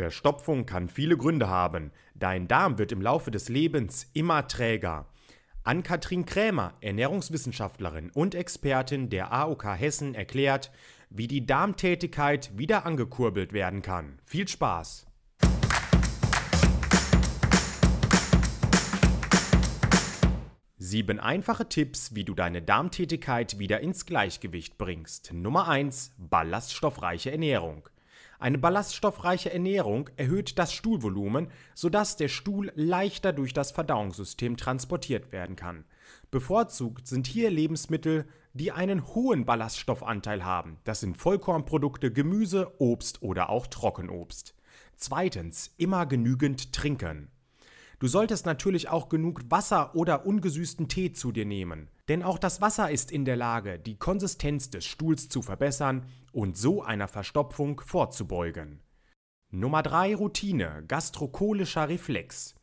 Verstopfung kann viele Gründe haben. Dein Darm wird im Laufe des Lebens immer träger. Ann-Kathrin Krämer, Ernährungswissenschaftlerin und Expertin der AOK Hessen, erklärt, wie die Darmtätigkeit wieder angekurbelt werden kann. Viel Spaß! Sieben einfache Tipps, wie du deine Darmtätigkeit wieder ins Gleichgewicht bringst. Nummer 1. Ballaststoffreiche Ernährung. Eine ballaststoffreiche Ernährung erhöht das Stuhlvolumen, sodass der Stuhl leichter durch das Verdauungssystem transportiert werden kann. Bevorzugt sind hier Lebensmittel, die einen hohen Ballaststoffanteil haben. Das sind Vollkornprodukte, Gemüse, Obst oder auch Trockenobst. Zweitens, immer genügend trinken. Du solltest natürlich auch genug Wasser oder ungesüßten Tee zu dir nehmen. Denn auch das Wasser ist in der Lage, die Konsistenz des Stuhls zu verbessern und so einer Verstopfung vorzubeugen. Nummer 3 Routine, gastrokolischer Reflex.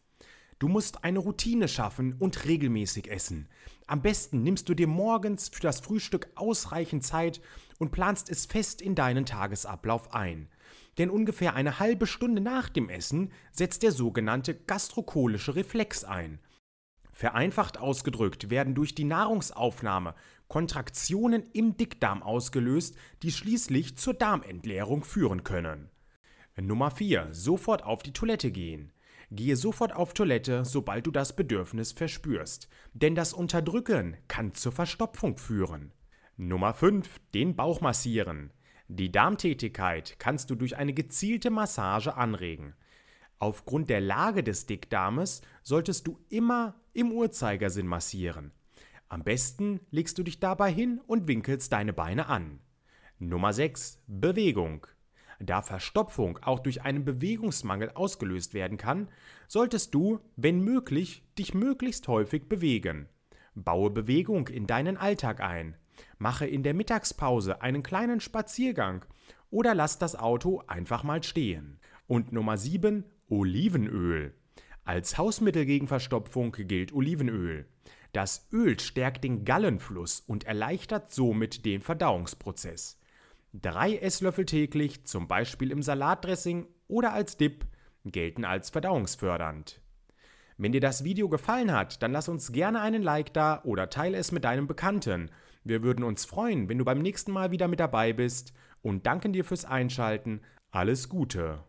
Du musst eine Routine schaffen und regelmäßig essen. Am besten nimmst du dir morgens für das Frühstück ausreichend Zeit und planst es fest in deinen Tagesablauf ein. Denn ungefähr eine halbe Stunde nach dem Essen setzt der sogenannte gastrokolische Reflex ein. Vereinfacht ausgedrückt werden durch die Nahrungsaufnahme Kontraktionen im Dickdarm ausgelöst, die schließlich zur Darmentleerung führen können. Nummer 4. Sofort auf die Toilette gehen. Gehe sofort auf Toilette, sobald du das Bedürfnis verspürst, denn das Unterdrücken kann zur Verstopfung führen. Nummer 5. Den Bauch massieren. Die Darmtätigkeit kannst du durch eine gezielte Massage anregen. Aufgrund der Lage des Dickdarmes solltest du immer im Uhrzeigersinn massieren. Am besten legst du dich dabei hin und winkelst deine Beine an. Nummer 6. Bewegung. Da Verstopfung auch durch einen Bewegungsmangel ausgelöst werden kann, solltest du, wenn möglich, dich möglichst häufig bewegen. Baue Bewegung in deinen Alltag ein. Mache in der Mittagspause einen kleinen Spaziergang oder lass das Auto einfach mal stehen. Und Nummer 7, Olivenöl. Als Hausmittel gegen Verstopfung gilt Olivenöl. Das Öl stärkt den Gallenfluss und erleichtert somit den Verdauungsprozess. Drei Esslöffel täglich, zum Beispiel im Salatdressing oder als Dip, gelten als verdauungsfördernd. Wenn dir das Video gefallen hat, dann lass uns gerne einen Like da oder teile es mit deinem Bekannten. Wir würden uns freuen, wenn du beim nächsten Mal wieder mit dabei bist und danken dir fürs Einschalten. Alles Gute!